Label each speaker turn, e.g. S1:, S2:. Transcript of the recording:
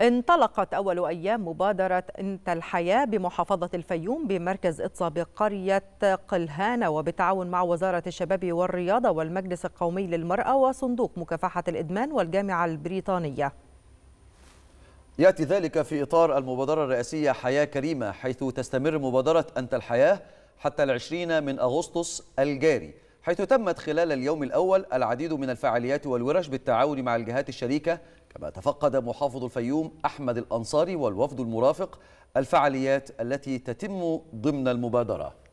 S1: انطلقت أول أيام مبادرة أنت الحياة بمحافظة الفيوم بمركز إتصا بقرية قلهانة وبالتعاون مع وزارة الشباب والرياضة والمجلس القومي للمرأة وصندوق مكافحة الإدمان والجامعة البريطانية
S2: يأتي ذلك في إطار المبادرة الرئاسية حياة كريمة حيث تستمر مبادرة أنت الحياة حتى العشرين من أغسطس الجاري حيث تمت خلال اليوم الأول العديد من الفعاليات والورش بالتعاون مع الجهات الشريكة كما تفقد محافظ الفيوم أحمد الأنصاري والوفد المرافق الفعاليات التي تتم ضمن المبادرة